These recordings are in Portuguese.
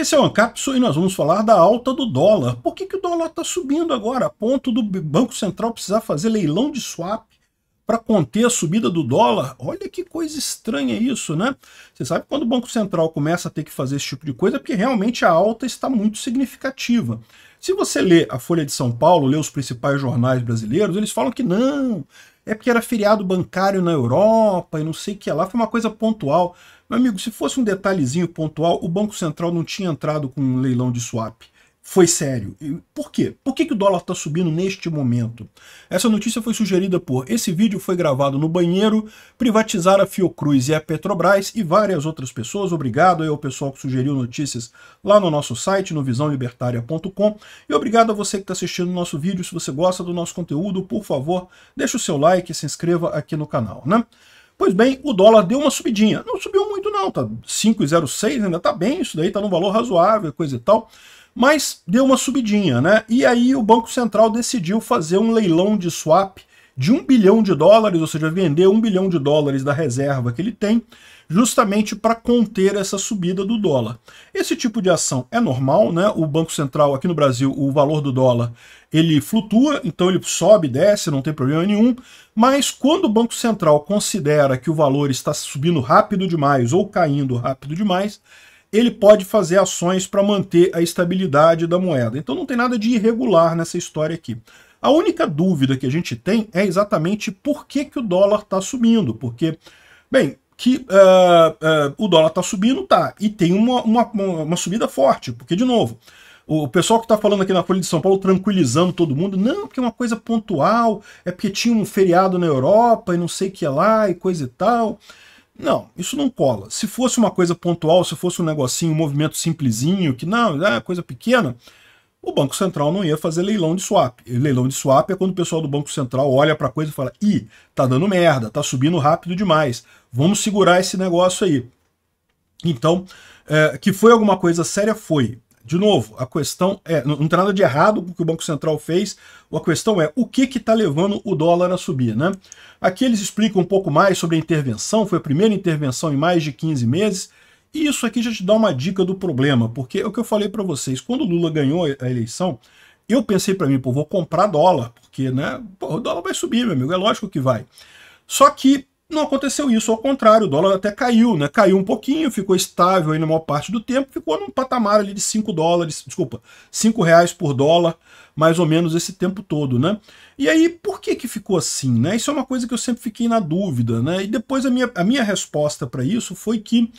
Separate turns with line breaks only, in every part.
Esse é o Ancapso e nós vamos falar da alta do dólar. Por que, que o dólar está subindo agora, a ponto do Banco Central precisar fazer leilão de swap para conter a subida do dólar? Olha que coisa estranha isso, né? Você sabe que quando o Banco Central começa a ter que fazer esse tipo de coisa, é porque realmente a alta está muito significativa. Se você lê a Folha de São Paulo, lê os principais jornais brasileiros, eles falam que não, é porque era feriado bancário na Europa e não sei o que lá, foi uma coisa pontual. Meu amigo, se fosse um detalhezinho pontual, o Banco Central não tinha entrado com um leilão de swap. Foi sério. Por quê? Por que, que o dólar está subindo neste momento? Essa notícia foi sugerida por... Esse vídeo foi gravado no banheiro, privatizar a Fiocruz e a Petrobras e várias outras pessoas. Obrigado aí ao pessoal que sugeriu notícias lá no nosso site, no visãolibertaria.com. E obrigado a você que está assistindo o nosso vídeo. Se você gosta do nosso conteúdo, por favor, deixe o seu like e se inscreva aqui no canal, né? Pois bem, o dólar deu uma subidinha. Não subiu muito não, tá 5,06, ainda tá bem, isso daí tá num valor razoável, coisa e tal. Mas deu uma subidinha, né? E aí o Banco Central decidiu fazer um leilão de swap de 1 bilhão de dólares, ou seja, vender 1 bilhão de dólares da reserva que ele tem, justamente para conter essa subida do dólar. Esse tipo de ação é normal, né? O Banco Central aqui no Brasil, o valor do dólar, ele flutua, então ele sobe, desce, não tem problema nenhum, mas quando o Banco Central considera que o valor está subindo rápido demais ou caindo rápido demais, ele pode fazer ações para manter a estabilidade da moeda. Então não tem nada de irregular nessa história aqui. A única dúvida que a gente tem é exatamente por que, que o dólar está subindo, porque, bem, que uh, uh, o dólar está subindo, tá, e tem uma, uma, uma subida forte, porque, de novo, o pessoal que está falando aqui na Folha de São Paulo tranquilizando todo mundo, não, porque é uma coisa pontual, é porque tinha um feriado na Europa e não sei o que lá e coisa e tal. Não, isso não cola. Se fosse uma coisa pontual, se fosse um negocinho, um movimento simplesinho, que não, é coisa pequena, o Banco Central não ia fazer leilão de swap. leilão de swap é quando o pessoal do Banco Central olha para a coisa e fala: ih, tá dando merda, tá subindo rápido demais, vamos segurar esse negócio aí. Então, é, que foi alguma coisa séria? Foi. De novo, a questão é: não tem nada de errado com o que o Banco Central fez, a questão é o que está levando o dólar a subir, né? Aqui eles explicam um pouco mais sobre a intervenção, foi a primeira intervenção em mais de 15 meses e isso aqui já te dá uma dica do problema, porque é o que eu falei para vocês, quando o Lula ganhou a eleição, eu pensei para mim, pô, vou comprar dólar, porque né, pô, o dólar vai subir, meu amigo, é lógico que vai. Só que não aconteceu isso, ao contrário, o dólar até caiu, né? Caiu um pouquinho, ficou estável aí na maior parte do tempo, ficou num patamar ali de 5 dólares, desculpa, 5 reais por dólar, mais ou menos esse tempo todo, né? E aí, por que que ficou assim, né? Isso é uma coisa que eu sempre fiquei na dúvida, né? E depois a minha, a minha resposta para isso foi que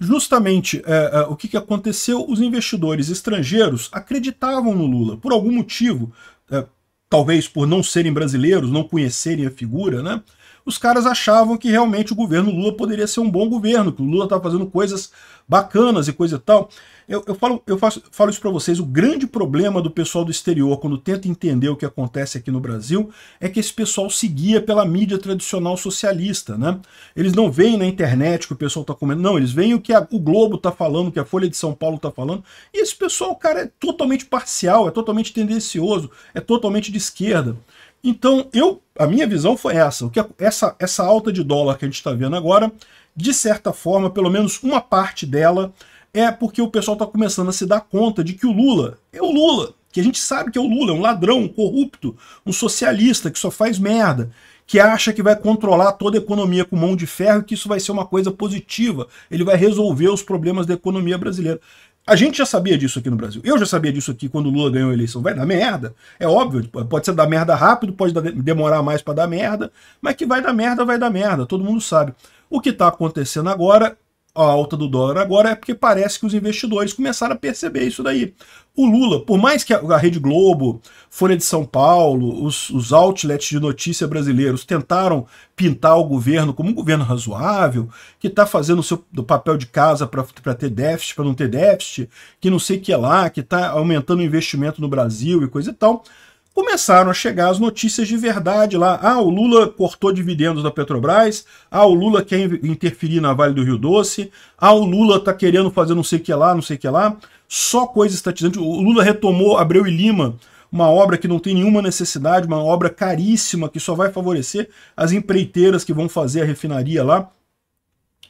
Justamente é, é, o que, que aconteceu? Os investidores estrangeiros acreditavam no Lula. Por algum motivo, é, talvez por não serem brasileiros, não conhecerem a figura, né? Os caras achavam que realmente o governo Lula poderia ser um bom governo, que o Lula estava fazendo coisas bacanas e coisa e tal. Eu, eu falo, eu faço, falo isso para vocês, o grande problema do pessoal do exterior, quando tenta entender o que acontece aqui no Brasil, é que esse pessoal se guia pela mídia tradicional socialista, né? Eles não veem na internet que o pessoal está comendo, não, eles veem o que a, o Globo está falando, o que a Folha de São Paulo está falando, e esse pessoal, cara, é totalmente parcial, é totalmente tendencioso, é totalmente de esquerda. Então, eu, a minha visão foi essa. O que essa, essa alta de dólar que a gente está vendo agora, de certa forma, pelo menos uma parte dela é porque o pessoal está começando a se dar conta de que o Lula é o Lula, que a gente sabe que é o Lula, é um ladrão, um corrupto, um socialista que só faz merda, que acha que vai controlar toda a economia com mão de ferro e que isso vai ser uma coisa positiva, ele vai resolver os problemas da economia brasileira. A gente já sabia disso aqui no Brasil. Eu já sabia disso aqui quando o Lula ganhou a eleição. Vai dar merda. É óbvio, pode ser dar merda rápido, pode demorar mais para dar merda, mas que vai dar merda, vai dar merda, todo mundo sabe. O que está acontecendo agora a alta do dólar agora é porque parece que os investidores começaram a perceber isso daí. O Lula, por mais que a Rede Globo, Folha de São Paulo, os, os outlets de notícia brasileiros tentaram pintar o governo como um governo razoável, que está fazendo o seu do papel de casa para ter déficit, para não ter déficit, que não sei o que é lá, que está aumentando o investimento no Brasil e coisa e tal, começaram a chegar as notícias de verdade lá. Ah, o Lula cortou dividendos da Petrobras. Ah, o Lula quer interferir na Vale do Rio Doce. Ah, o Lula tá querendo fazer não sei o que lá, não sei o que lá. Só coisa estatizante. O Lula retomou Abreu e Lima, uma obra que não tem nenhuma necessidade, uma obra caríssima que só vai favorecer as empreiteiras que vão fazer a refinaria lá.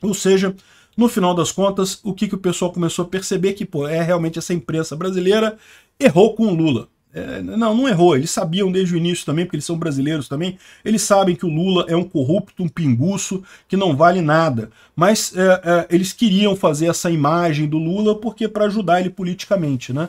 Ou seja, no final das contas, o que, que o pessoal começou a perceber que pô, é realmente essa imprensa brasileira errou com o Lula. É, não, não errou. Eles sabiam desde o início também, porque eles são brasileiros também. Eles sabem que o Lula é um corrupto, um pinguço, que não vale nada. Mas é, é, eles queriam fazer essa imagem do Lula porque para ajudar ele politicamente, né?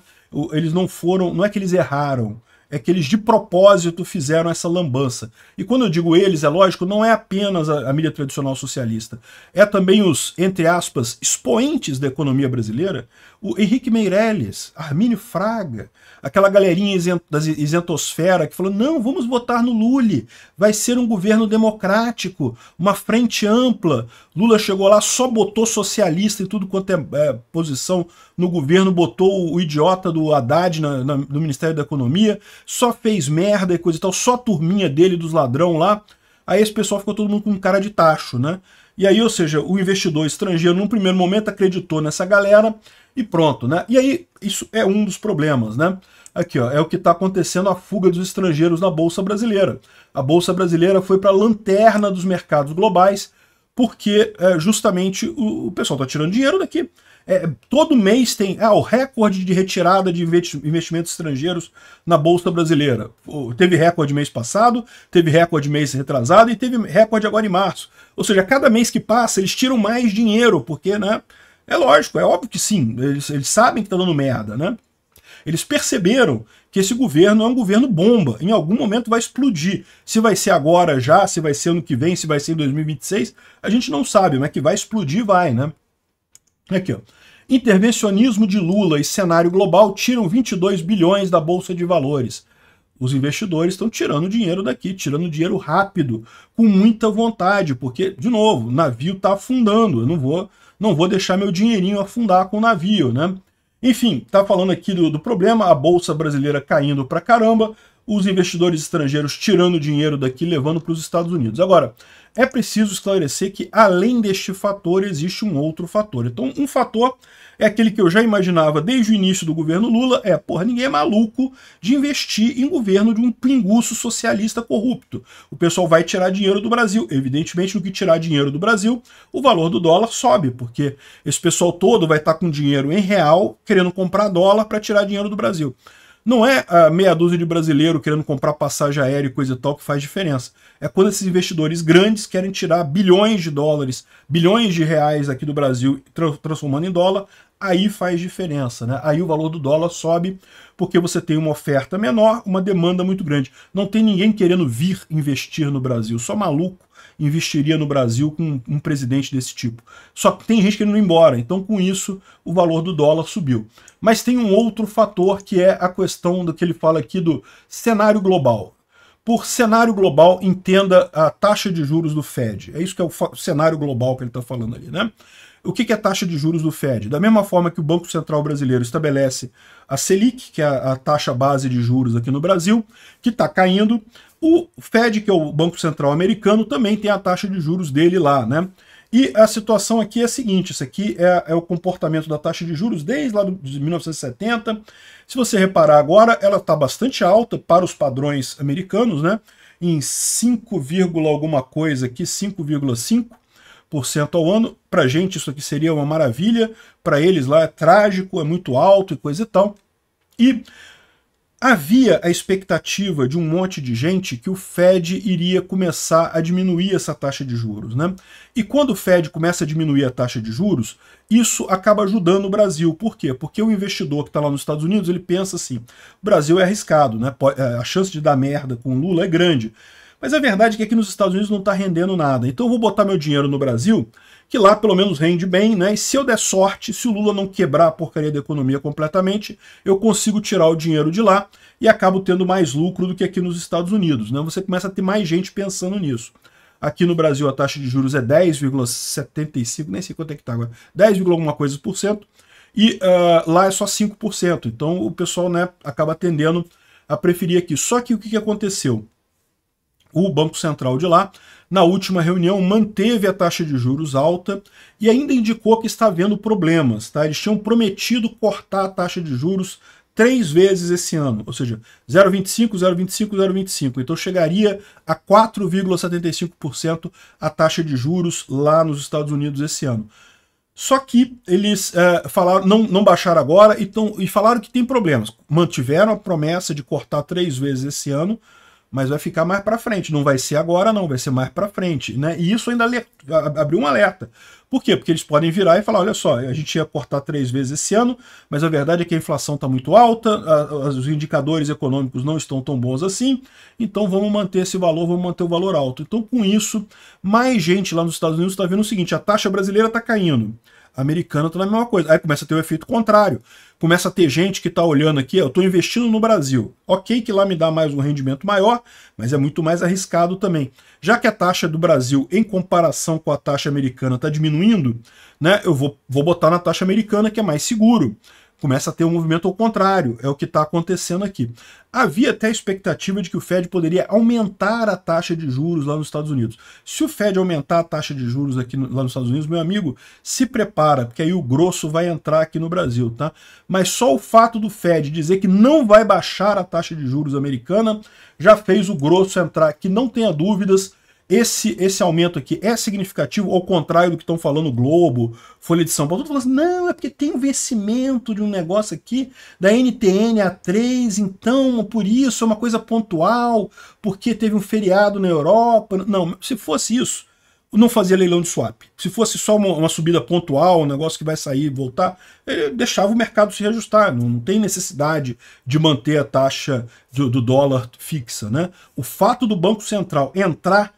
Eles não foram, não é que eles erraram, é que eles de propósito fizeram essa lambança. E quando eu digo eles, é lógico, não é apenas a, a mídia tradicional socialista, é também os, entre aspas, expoentes da economia brasileira o Henrique Meirelles, Armínio Fraga, aquela galerinha isento, da isentosfera que falou: não, vamos votar no Lula, vai ser um governo democrático, uma frente ampla. Lula chegou lá, só botou socialista e tudo quanto é, é, posição no governo, botou o, idiota do Haddad na, na, no Ministério da Economia, só fez merda e coisa e tal, só a turminha dele dos ladrão lá. Aí esse pessoal ficou todo mundo com cara de tacho, né? E aí, ou seja, o investidor estrangeiro, num primeiro momento, acreditou nessa galera, e pronto, né? E aí, isso é um dos problemas, né? Aqui, ó, é o que está acontecendo a fuga dos estrangeiros na Bolsa Brasileira. A Bolsa Brasileira foi para a lanterna dos mercados globais, porque é, justamente o, o pessoal está tirando dinheiro daqui. É, todo mês tem ah, o recorde de retirada de investimentos estrangeiros na Bolsa Brasileira. Teve recorde mês passado, teve recorde mês retrasado e teve recorde agora em março. Ou seja, cada mês que passa eles tiram mais dinheiro, porque né, é lógico, é óbvio que sim, eles, eles sabem que está dando merda, né? Eles perceberam que esse governo é um governo bomba, em algum momento vai explodir. Se vai ser agora já, se vai ser ano que vem, se vai ser em 2026, a gente não sabe, mas que vai explodir, vai, né? Aqui, ó. Intervencionismo de Lula e cenário global tiram 22 bilhões da Bolsa de Valores. Os investidores estão tirando dinheiro daqui, tirando dinheiro rápido, com muita vontade, porque, de novo, o navio está afundando, eu não vou não vou deixar meu dinheirinho afundar com o navio, né? Enfim, tá falando aqui do, do problema, a bolsa brasileira caindo pra caramba, os investidores estrangeiros tirando dinheiro daqui levando para os Estados Unidos. Agora, é preciso esclarecer que além deste fator existe um outro fator. Então, um fator é aquele que eu já imaginava desde o início do governo Lula, é, porra, ninguém é maluco de investir em governo de um pinguço socialista corrupto. O pessoal vai tirar dinheiro do Brasil. Evidentemente, no que tirar dinheiro do Brasil, o valor do dólar sobe, porque esse pessoal todo vai estar tá com dinheiro em real, querendo comprar dólar para tirar dinheiro do Brasil. Não é a ah, meia dúzia de brasileiro querendo comprar passagem aérea e coisa e tal que faz diferença. É quando esses investidores grandes querem tirar bilhões de dólares, bilhões de reais aqui do Brasil, transformando em dólar, aí faz diferença, né? Aí o valor do dólar sobe porque você tem uma oferta menor, uma demanda muito grande. Não tem ninguém querendo vir investir no Brasil, só maluco investiria no Brasil com um presidente desse tipo. Só que tem gente que não embora, então com isso o valor do dólar subiu. Mas tem um outro fator que é a questão do que ele fala aqui do cenário global. Por cenário global, entenda a taxa de juros do Fed. É isso que é o cenário global que ele está falando ali, né? O que é a taxa de juros do Fed? Da mesma forma que o Banco Central Brasileiro estabelece a Selic, que é a taxa base de juros aqui no Brasil, que está caindo, o Fed, que é o Banco Central americano, também tem a taxa de juros dele lá, né? E a situação aqui é a seguinte: isso aqui é, é, o comportamento da taxa de juros desde lá de 1970. Se você reparar agora, ela está bastante alta para os padrões americanos, né? Em 5, alguma coisa aqui, 5,5 cento ao ano. Para gente isso aqui seria uma maravilha, para eles lá é trágico, é muito alto e coisa e tal. E havia a expectativa de um monte de gente que o Fed iria começar a diminuir essa taxa de juros. Né? E quando o Fed começa a diminuir a taxa de juros, isso acaba ajudando o Brasil. Por quê? Porque o investidor que está lá nos Estados Unidos, ele pensa assim, o Brasil é arriscado, né? Eh, a chance de dar merda com o Lula é grande. Mas a verdade é que aqui nos Estados Unidos não está rendendo nada. Então eu vou botar meu dinheiro no Brasil, que lá pelo menos rende bem, né? E se eu der sorte, se o Lula não quebrar a porcaria da economia completamente, eu consigo tirar o dinheiro de lá e acabo tendo mais lucro do que aqui nos Estados Unidos, né? Você começa a ter mais gente pensando nisso. Aqui no Brasil a taxa de juros é 10,75, nem sei quanto é que está agora, 10, alguma coisa por cento, e uh, lá é só 5%. Então o pessoal né, acaba tendendo a preferir aqui. Só que o que aconteceu? O Banco Central de lá, na última reunião, manteve a taxa de juros alta e ainda indicou que está havendo problemas. Tá? Eles tinham prometido cortar a taxa de juros três vezes esse ano, ou seja, 0,25, 0,25, 0,25. Então chegaria a 4,75% a taxa de juros lá nos Estados Unidos esse ano. Só que eles é, falaram, não, não baixaram agora e, tão, e falaram que tem problemas. Mantiveram a promessa de cortar três vezes esse ano, mas vai ficar mais para frente. Não vai ser agora, não, vai ser mais para frente. Né? E isso ainda abriu um alerta. Por quê? Porque eles podem virar e falar: olha só, a gente ia cortar três vezes esse ano, mas a verdade é que a inflação está muito alta, a, a, os indicadores econômicos não estão tão bons assim, então vamos manter esse valor, vamos manter o valor alto. Então, com isso, mais gente lá nos Estados Unidos está vendo o seguinte: a taxa brasileira está caindo americana, tudo a mesma coisa. Aí começa a ter o efeito contrário. Começa a ter gente que está olhando aqui, eu estou investindo no Brasil. Ok que lá me dá mais um rendimento maior, mas é muito mais arriscado também. Já que a taxa do Brasil, em comparação com a taxa americana, está diminuindo, né, eu vou, vou botar na taxa americana, que é mais seguro começa a ter um movimento ao contrário, é o que está acontecendo aqui. Havia até a expectativa de que o Fed poderia aumentar a taxa de juros lá nos Estados Unidos. Se o Fed aumentar a taxa de juros aqui no, lá nos Estados Unidos, meu amigo, se prepara, porque aí o grosso vai entrar aqui no Brasil, tá? Mas só o fato do Fed dizer que não vai baixar a taxa de juros americana já fez o grosso entrar aqui, não tenha dúvidas, esse, esse aumento aqui é significativo, ao contrário do que estão falando Globo, Folha de São Paulo, falando assim, não, é porque tem um vencimento de um negócio aqui da NTN A3, então por isso é uma coisa pontual, porque teve um feriado na Europa. Não, se fosse isso, não fazia leilão de swap. Se fosse só uma, uma subida pontual, um negócio que vai sair e voltar, eh, deixava o mercado se reajustar. Não, não, tem necessidade de manter a taxa do, do dólar fixa. Né? O fato do Banco Central entrar